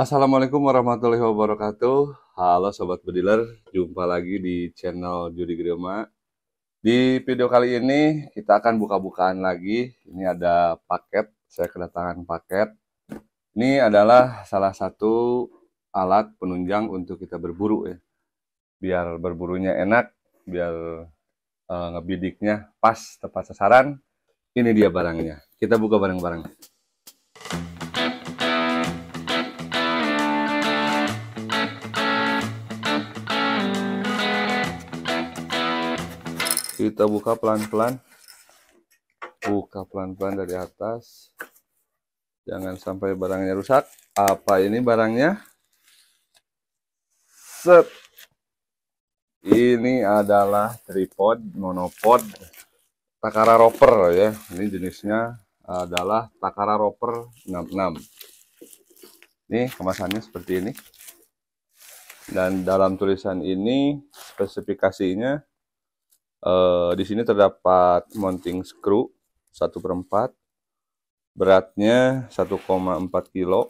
Assalamualaikum warahmatullahi wabarakatuh. Halo sobat bediler, jumpa lagi di channel Judi Grima. Di video kali ini kita akan buka-bukaan lagi. Ini ada paket, saya kedatangan paket. Ini adalah salah satu alat penunjang untuk kita berburu ya. Biar berburunya enak, biar uh, ngebidiknya pas tepat sasaran. Ini dia barangnya. Kita buka bareng-bareng. kita buka pelan-pelan buka pelan-pelan dari atas jangan sampai barangnya rusak apa ini barangnya set ini adalah tripod monopod Takara roper ya ini jenisnya adalah Takara roper 66 ini kemasannya seperti ini dan dalam tulisan ini spesifikasinya Uh, di sini terdapat mounting screw 1 per 4 beratnya 1,4 kilo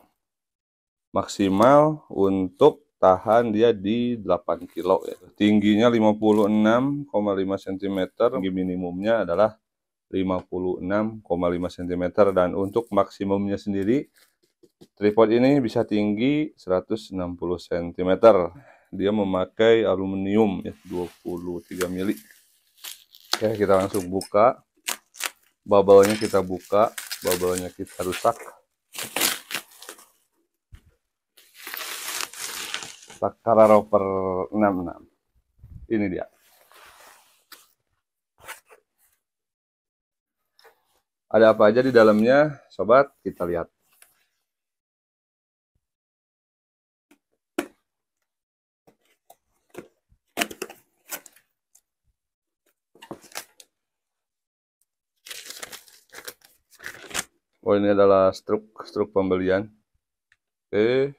maksimal untuk tahan dia di 8 kilo ya. tingginya 56,5 cm tinggi minimumnya adalah 56,5 cm dan untuk maksimumnya sendiri tripod ini bisa tinggi 160 cm dia memakai aluminium ya 23 mili Oke, kita langsung buka. Bubble-nya kita buka, bubble-nya kita rusak. Takara Roper 66. Ini dia. Ada apa aja di dalamnya, sobat? Kita lihat. Oh ini adalah struk struk pembelian. Oke.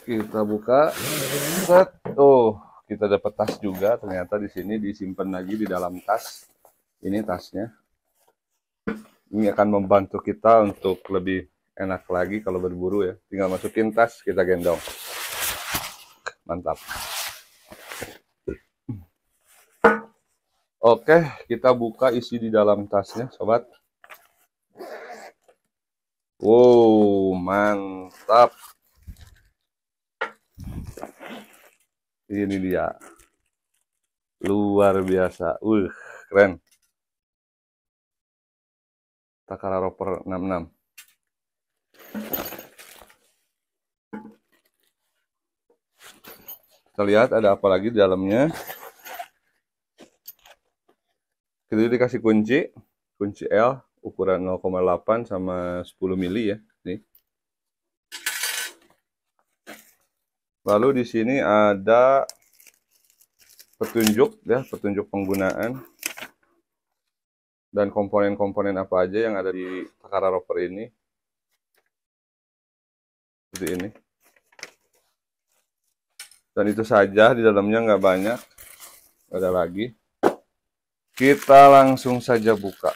Kita buka. Set. Oh, kita dapat tas juga ternyata di sini disimpan lagi di dalam tas. Ini tasnya. Ini akan membantu kita untuk lebih enak lagi kalau berburu ya. Tinggal masukin tas kita gendong. Mantap. Oke, kita buka isi di dalam tasnya, sobat. Wow, mantap. Ini dia. Luar biasa. Uh, keren. Takara Roper 66. Kita lihat ada apa lagi di dalamnya. Kita dikasih kunci, kunci L ukuran 0,8 sama 10 mili ya. Nih. Lalu di sini ada petunjuk ya, petunjuk penggunaan dan komponen-komponen apa aja yang ada di Takara roper ini. Seperti ini. Dan itu saja di dalamnya nggak banyak. Ada lagi. Kita langsung saja buka.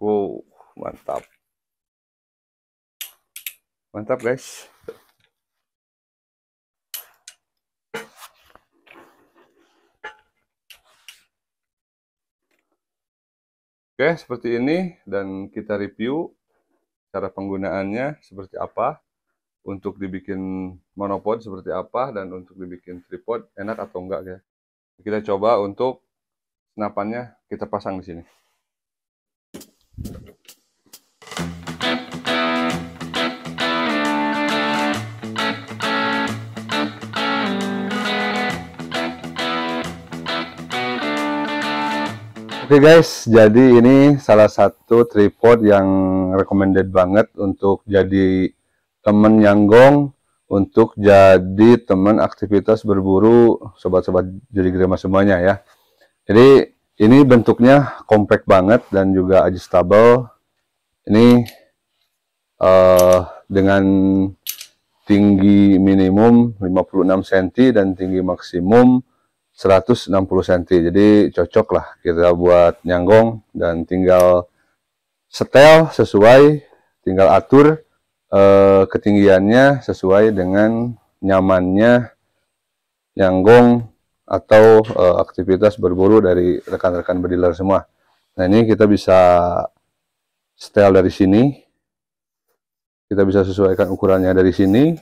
Wow, mantap. Mantap, guys. Oke, seperti ini dan kita review cara penggunaannya seperti apa untuk dibikin monopod seperti apa dan untuk dibikin tripod enak atau enggak ya. Kita coba untuk senapannya kita pasang di sini. Oke okay guys, jadi ini salah satu tripod yang recommended banget untuk jadi teman Yanggong untuk jadi teman aktivitas berburu sobat-sobat jadi grema semuanya ya. Jadi ini bentuknya kompak banget dan juga adjustable. Ini uh, dengan tinggi minimum 56 cm dan tinggi maksimum 160 cm. Jadi cocok lah kita buat nyanggong dan tinggal setel sesuai, tinggal atur eh, ketinggiannya sesuai dengan nyamannya yang gong atau eh, aktivitas berburu dari rekan-rekan bediler semua. Nah ini kita bisa setel dari sini, kita bisa sesuaikan ukurannya dari sini,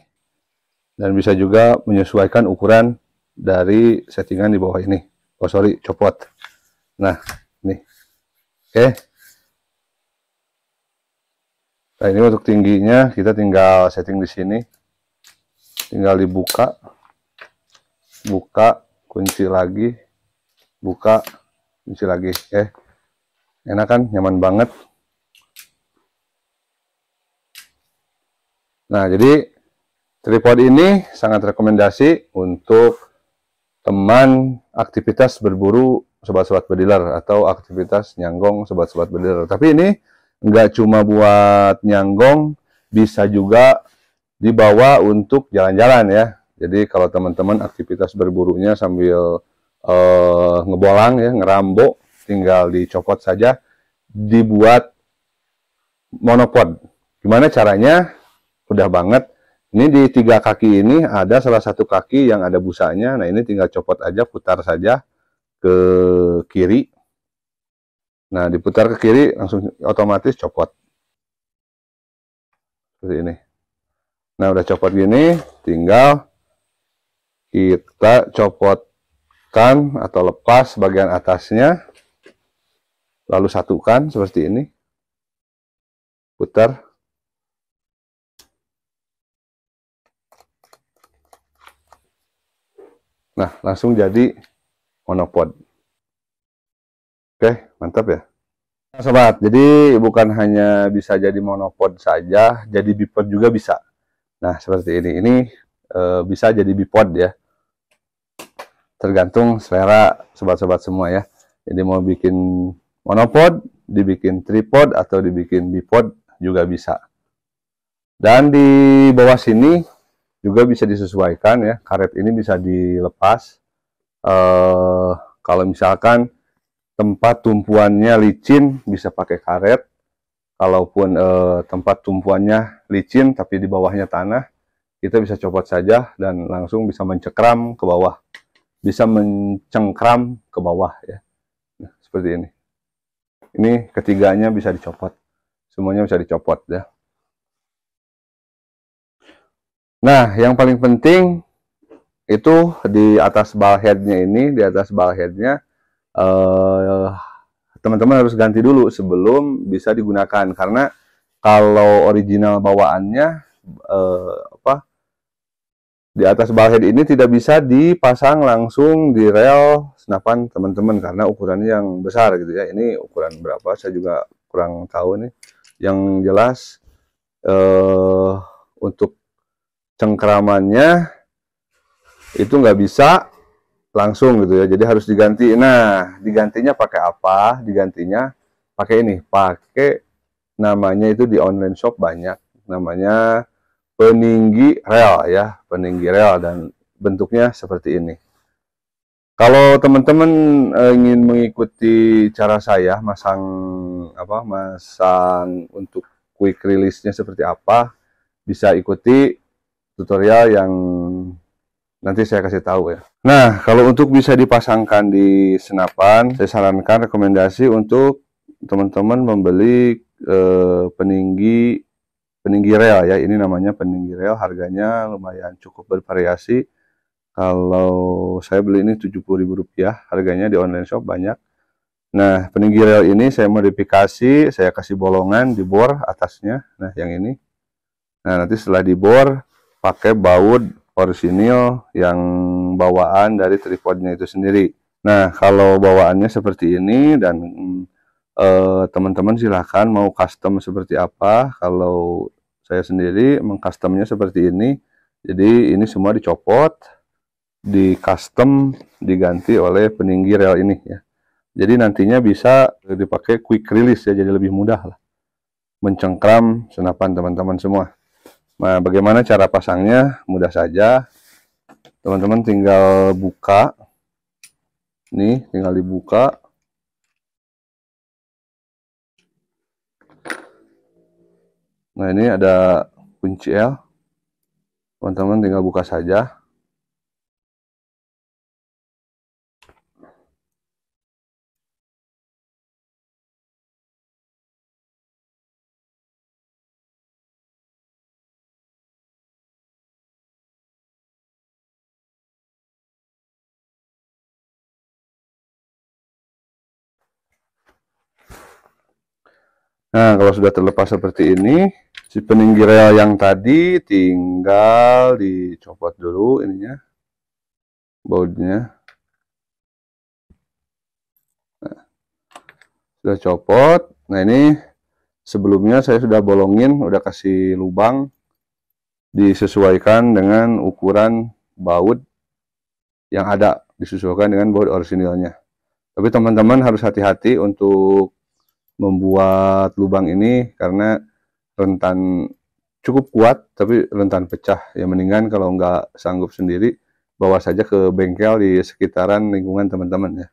dan bisa juga menyesuaikan ukuran dari settingan di bawah ini. Oh sorry, copot. Nah, nih. Oke. Okay. Nah, ini untuk tingginya kita tinggal setting di sini. Tinggal dibuka. Buka, kunci lagi. Buka, kunci lagi. Eh. Enak kan? Nyaman banget. Nah, jadi tripod ini sangat rekomendasi untuk teman aktivitas berburu sobat-sobat bediler atau aktivitas nyanggong sobat-sobat bediler. Tapi ini nggak cuma buat nyanggong, bisa juga dibawa untuk jalan-jalan ya. Jadi kalau teman-teman aktivitas berburunya sambil uh, ngebolang ya, ngerambo tinggal dicopot saja, dibuat monopod. Gimana caranya? Udah banget. Ini di tiga kaki ini ada salah satu kaki yang ada busanya. Nah ini tinggal copot aja, putar saja ke kiri Nah, diputar ke kiri langsung otomatis copot. Seperti ini. Nah, udah copot gini, tinggal kita copotkan atau lepas bagian atasnya. Lalu satukan seperti ini. Putar. Nah, langsung jadi monopod. Oke. Okay. Mantap ya. sobat, jadi bukan hanya bisa jadi monopod saja, jadi bipod juga bisa. Nah, seperti ini. Ini e, bisa jadi bipod ya. Tergantung selera sobat-sobat semua ya. Jadi mau bikin monopod, dibikin tripod, atau dibikin bipod juga bisa. Dan di bawah sini juga bisa disesuaikan ya. Karet ini bisa dilepas. E, kalau misalkan tempat tumpuannya licin bisa pakai karet kalaupun eh, tempat tumpuannya licin tapi di bawahnya tanah kita bisa copot saja dan langsung bisa mencekram ke bawah bisa mencengkram ke bawah ya nah, seperti ini ini ketiganya bisa dicopot semuanya bisa dicopot ya nah yang paling penting itu di atas ball headnya ini di atas ball headnya Eh, teman-teman uh, harus ganti dulu sebelum bisa digunakan karena kalau original bawaannya uh, apa di atas balhead ini tidak bisa dipasang langsung di rel senapan teman-teman karena ukurannya yang besar gitu ya ini ukuran berapa saya juga kurang tahu nih yang jelas uh, untuk cengkeramannya itu nggak bisa langsung gitu ya. Jadi harus diganti. Nah, digantinya pakai apa? Digantinya pakai ini, pakai namanya itu di online shop banyak namanya peninggi rel ya, peninggi rel dan bentuknya seperti ini. Kalau teman-teman eh, ingin mengikuti cara saya masang apa masang untuk quick release-nya seperti apa, bisa ikuti tutorial yang nanti saya kasih tahu ya. Nah, kalau untuk bisa dipasangkan di senapan, saya sarankan rekomendasi untuk teman-teman membeli eh, peninggi peninggi rel ya. Ini namanya peninggi rel, harganya lumayan cukup bervariasi. Kalau saya beli ini Rp70.000, harganya di online shop banyak. Nah, peninggi rel ini saya modifikasi, saya kasih bolongan di bor atasnya. Nah, yang ini. Nah, nanti setelah dibor pakai baut orisinil yang bawaan dari tripodnya itu sendiri. Nah, kalau bawaannya seperti ini dan eh, teman-teman eh, silahkan mau custom seperti apa. Kalau saya sendiri mengcustomnya seperti ini. Jadi ini semua dicopot, di custom diganti oleh peninggi rel ini ya. Jadi nantinya bisa dipakai quick release ya, jadi lebih mudah lah. Mencengkram senapan teman-teman semua. Nah, bagaimana cara pasangnya? Mudah saja. Teman-teman tinggal buka. Nih, tinggal dibuka. Nah, ini ada kunci L. Teman-teman tinggal buka saja. Nah, kalau sudah terlepas seperti ini, si peninggi rel yang tadi tinggal dicopot dulu ininya, bautnya. Nah, sudah copot. Nah, ini sebelumnya saya sudah bolongin, udah kasih lubang disesuaikan dengan ukuran baut yang ada, disesuaikan dengan baut orisinilnya. Tapi teman-teman harus hati-hati untuk membuat lubang ini karena rentan cukup kuat tapi rentan pecah ya mendingan kalau nggak sanggup sendiri bawa saja ke bengkel di sekitaran lingkungan teman-teman ya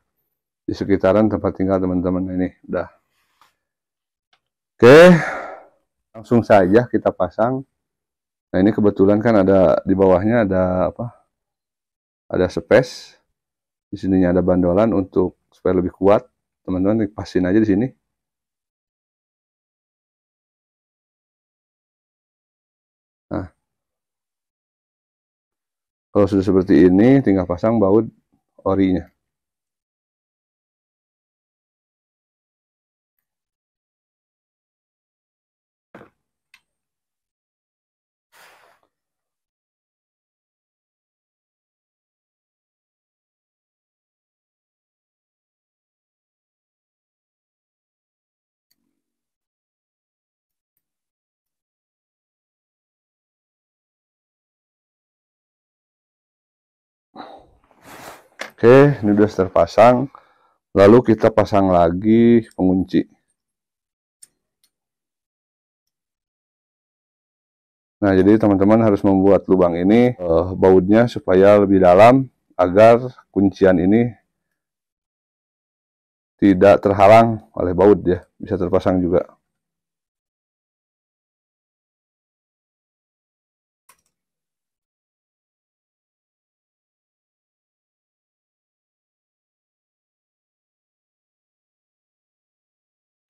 di sekitaran tempat tinggal teman-teman ini dah oke langsung saja kita pasang nah ini kebetulan kan ada di bawahnya ada apa ada space di sininya ada bandolan untuk supaya lebih kuat teman-teman pasin aja di sini Kalau sudah seperti ini, tinggal pasang baut orinya. Oke, ini sudah terpasang. Lalu kita pasang lagi pengunci. Nah, jadi teman-teman harus membuat lubang ini uh, bautnya supaya lebih dalam agar kuncian ini tidak terhalang oleh baut ya, bisa terpasang juga.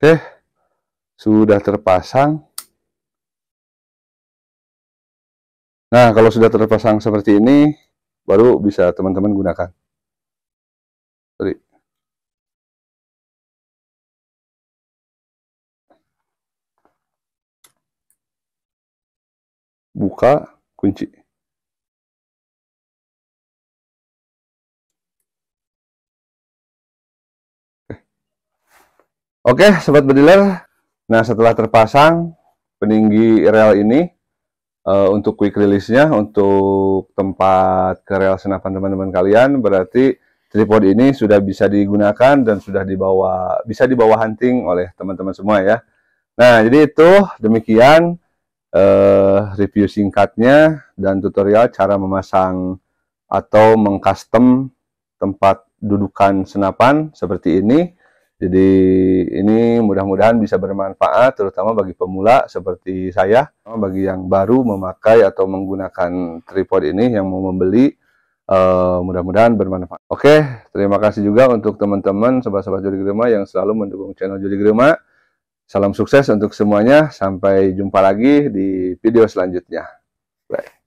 Oke, sudah terpasang. Nah, kalau sudah terpasang seperti ini, baru bisa teman-teman gunakan. Sorry. Buka kunci. Oke, sobat bediler. Nah, setelah terpasang peninggi rel ini uh, untuk quick release-nya untuk tempat ke rel senapan teman-teman kalian berarti tripod ini sudah bisa digunakan dan sudah dibawa bisa dibawa hunting oleh teman-teman semua ya. Nah, jadi itu demikian uh, review singkatnya dan tutorial cara memasang atau mengcustom tempat dudukan senapan seperti ini. Jadi ini mudah-mudahan bisa bermanfaat terutama bagi pemula seperti saya, bagi yang baru memakai atau menggunakan tripod ini yang mau membeli eh, mudah-mudahan bermanfaat. Oke, terima kasih juga untuk teman-teman sobat-sobat Juri Grema yang selalu mendukung channel Juri Grema. Salam sukses untuk semuanya, sampai jumpa lagi di video selanjutnya. Bye.